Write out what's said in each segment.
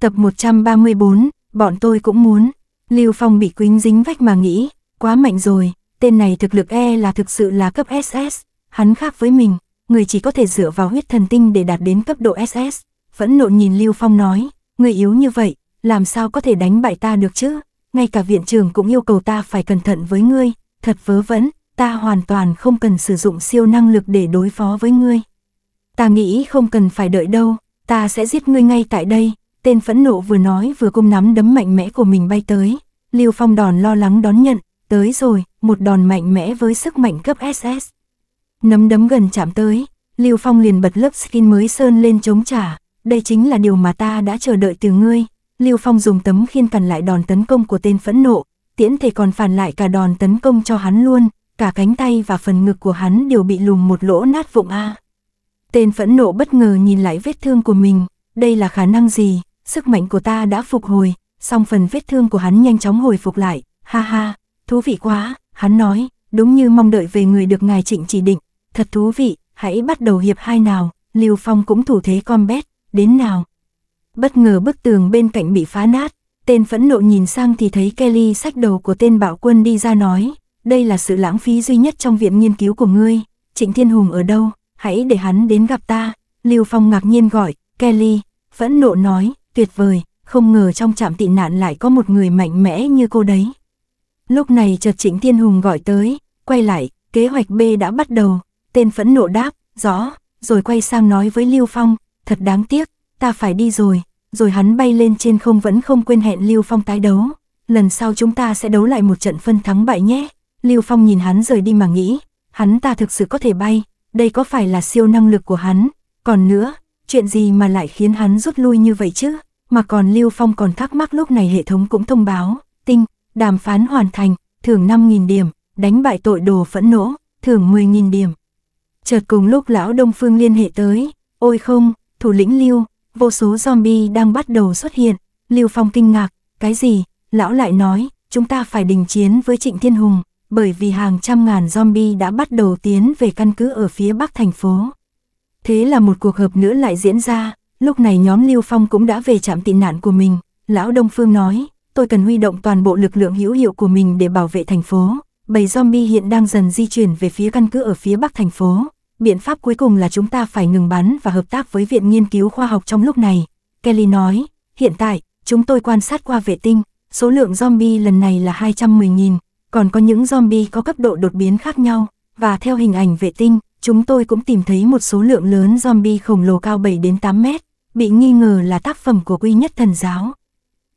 Tập 134, bọn tôi cũng muốn. Lưu Phong bị quính dính vách mà nghĩ, quá mạnh rồi, tên này thực lực e là thực sự là cấp SS, hắn khác với mình, người chỉ có thể dựa vào huyết thần tinh để đạt đến cấp độ SS. Vẫn nộ nhìn Lưu Phong nói, người yếu như vậy, làm sao có thể đánh bại ta được chứ? Ngay cả viện trưởng cũng yêu cầu ta phải cẩn thận với ngươi, thật vớ vẩn, ta hoàn toàn không cần sử dụng siêu năng lực để đối phó với ngươi. Ta nghĩ không cần phải đợi đâu, ta sẽ giết ngươi ngay tại đây, Tên phẫn nộ vừa nói vừa cung nắm đấm mạnh mẽ của mình bay tới. Lưu Phong đòn lo lắng đón nhận, tới rồi, một đòn mạnh mẽ với sức mạnh cấp SS. Nấm đấm gần chạm tới, Lưu Phong liền bật lớp skin mới sơn lên chống trả. Đây chính là điều mà ta đã chờ đợi từ ngươi. Lưu Phong dùng tấm khiên cản lại đòn tấn công của tên phẫn nộ, tiễn thể còn phản lại cả đòn tấn công cho hắn luôn, cả cánh tay và phần ngực của hắn đều bị lùm một lỗ nát vụng a. Tên phẫn nộ bất ngờ nhìn lại vết thương của mình, đây là khả năng gì, sức mạnh của ta đã phục hồi, song phần vết thương của hắn nhanh chóng hồi phục lại, ha ha, thú vị quá, hắn nói, đúng như mong đợi về người được ngài trịnh chỉ định, thật thú vị, hãy bắt đầu hiệp hai nào, Lưu Phong cũng thủ thế combat, đến nào. Bất ngờ bức tường bên cạnh bị phá nát, tên phẫn nộ nhìn sang thì thấy Kelly sách đầu của tên bạo quân đi ra nói, đây là sự lãng phí duy nhất trong viện nghiên cứu của ngươi, Trịnh Thiên Hùng ở đâu, hãy để hắn đến gặp ta, Lưu Phong ngạc nhiên gọi, Kelly, phẫn nộ nói, tuyệt vời, không ngờ trong trạm tị nạn lại có một người mạnh mẽ như cô đấy. Lúc này chợt Trịnh Thiên Hùng gọi tới, quay lại, kế hoạch B đã bắt đầu, tên phẫn nộ đáp, rõ, rồi quay sang nói với Lưu Phong, thật đáng tiếc, ta phải đi rồi, rồi hắn bay lên trên không vẫn không quên hẹn Lưu Phong tái đấu, lần sau chúng ta sẽ đấu lại một trận phân thắng bại nhé. Lưu Phong nhìn hắn rời đi mà nghĩ, hắn ta thực sự có thể bay, đây có phải là siêu năng lực của hắn, còn nữa, chuyện gì mà lại khiến hắn rút lui như vậy chứ? mà còn Lưu Phong còn thắc mắc lúc này hệ thống cũng thông báo, tinh, đàm phán hoàn thành, thưởng 5.000 điểm, đánh bại tội đồ phẫn nỗ, thưởng 10.000 điểm. Chợt cùng lúc lão Đông Phương liên hệ tới, ôi không, thủ lĩnh Lưu, vô số zombie đang bắt đầu xuất hiện, Lưu Phong kinh ngạc, cái gì, lão lại nói, chúng ta phải đình chiến với Trịnh Thiên Hùng, bởi vì hàng trăm ngàn zombie đã bắt đầu tiến về căn cứ ở phía bắc thành phố. Thế là một cuộc hợp nữa lại diễn ra, lúc này nhóm Lưu Phong cũng đã về trạm tị nạn của mình, lão Đông Phương nói, tôi cần huy động toàn bộ lực lượng hữu hiệu của mình để bảo vệ thành phố, bầy zombie hiện đang dần di chuyển về phía căn cứ ở phía bắc thành phố, biện pháp cuối cùng là chúng ta phải ngừng bắn và hợp tác với Viện Nghiên cứu Khoa học trong lúc này. Kelly nói, hiện tại, chúng tôi quan sát qua vệ tinh, số lượng zombie lần này là 210.000, còn có những zombie có cấp độ đột biến khác nhau, và theo hình ảnh vệ tinh, chúng tôi cũng tìm thấy một số lượng lớn zombie khổng lồ cao 7 đến 8 mét, bị nghi ngờ là tác phẩm của quy nhất thần giáo.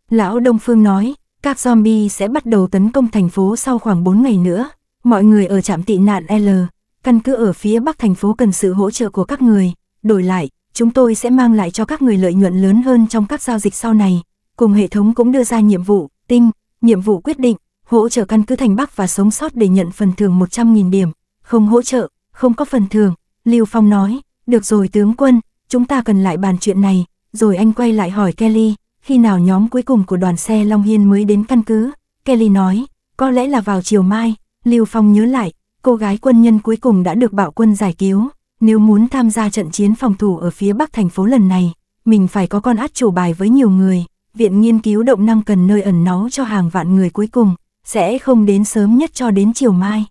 Lão Đông Phương nói, các zombie sẽ bắt đầu tấn công thành phố sau khoảng 4 ngày nữa. Mọi người ở trạm tị nạn L, căn cứ ở phía bắc thành phố cần sự hỗ trợ của các người. Đổi lại, chúng tôi sẽ mang lại cho các người lợi nhuận lớn hơn trong các giao dịch sau này. Cùng hệ thống cũng đưa ra nhiệm vụ, tinh, nhiệm vụ quyết định, hỗ trợ căn cứ thành Bắc và sống sót để nhận phần thưởng 100.000 điểm, không hỗ trợ, không có phần thưởng. Lưu Phong nói, được rồi tướng quân, chúng ta cần lại bàn chuyện này. Rồi anh quay lại hỏi Kelly, khi nào nhóm cuối cùng của đoàn xe Long Hiên mới đến căn cứ. Kelly nói, có lẽ là vào chiều mai. Lưu Phong nhớ lại, cô gái quân nhân cuối cùng đã được bạo quân giải cứu. Nếu muốn tham gia trận chiến phòng thủ ở phía bắc thành phố lần này, mình phải có con át chủ bài với nhiều người. Viện nghiên cứu động năng cần nơi ẩn náu cho hàng vạn người cuối cùng, sẽ không đến sớm nhất cho đến chiều mai.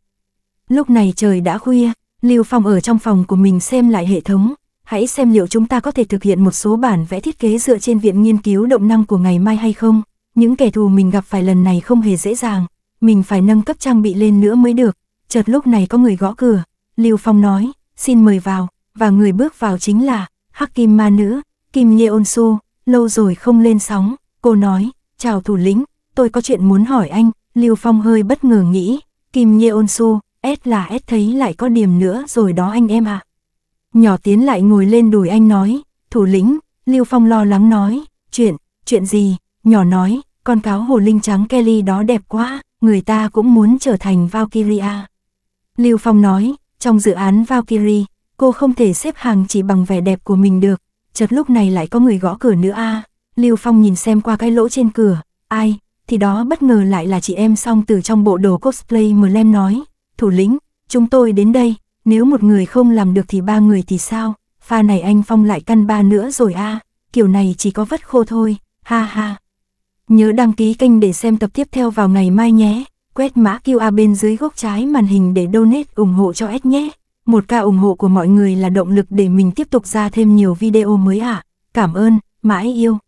Lúc này trời đã khuya, Lưu Phong ở trong phòng của mình xem lại hệ thống, hãy xem liệu chúng ta có thể thực hiện một số bản vẽ thiết kế dựa trên viện nghiên cứu động năng của ngày mai hay không. Những kẻ thù mình gặp phải lần này không hề dễ dàng, mình phải nâng cấp trang bị lên nữa mới được. Chợt lúc này có người gõ cửa, Lưu Phong nói, xin mời vào, và người bước vào chính là Hắc Kim Ma Nữ, Kim Yeon Su, lâu rồi không lên sóng, cô nói, chào thủ lĩnh, tôi có chuyện muốn hỏi anh, Lưu Phong hơi bất ngờ nghĩ, Kim Yeon Su, ép là ép thấy lại có điểm nữa rồi đó anh em ạ. À. Nhỏ tiến lại ngồi lên đùi anh nói, thủ lĩnh, Lưu Phong lo lắng nói, chuyện, chuyện gì, nhỏ nói, con cáo hồ linh trắng Kelly đó đẹp quá, người ta cũng muốn trở thành Valkyria. Lưu Phong nói, trong dự án Valkyrie, cô không thể xếp hàng chỉ bằng vẻ đẹp của mình được, chợt lúc này lại có người gõ cửa nữa a à, Lưu Phong nhìn xem qua cái lỗ trên cửa, ai, thì đó bất ngờ lại là chị em song từ trong bộ đồ cosplay lem nói, thủ lĩnh, chúng tôi đến đây, nếu một người không làm được thì ba người thì sao, pha này anh Phong lại căn ba nữa rồi a à, kiểu này chỉ có vất khô thôi, ha ha. Nhớ đăng ký kênh để xem tập tiếp theo vào ngày mai nhé, quét mã QR bên dưới góc trái màn hình để donate ủng hộ cho S nhé. Một ca ủng hộ của mọi người là động lực để mình tiếp tục ra thêm nhiều video mới ạ. À. Cảm ơn, mãi yêu.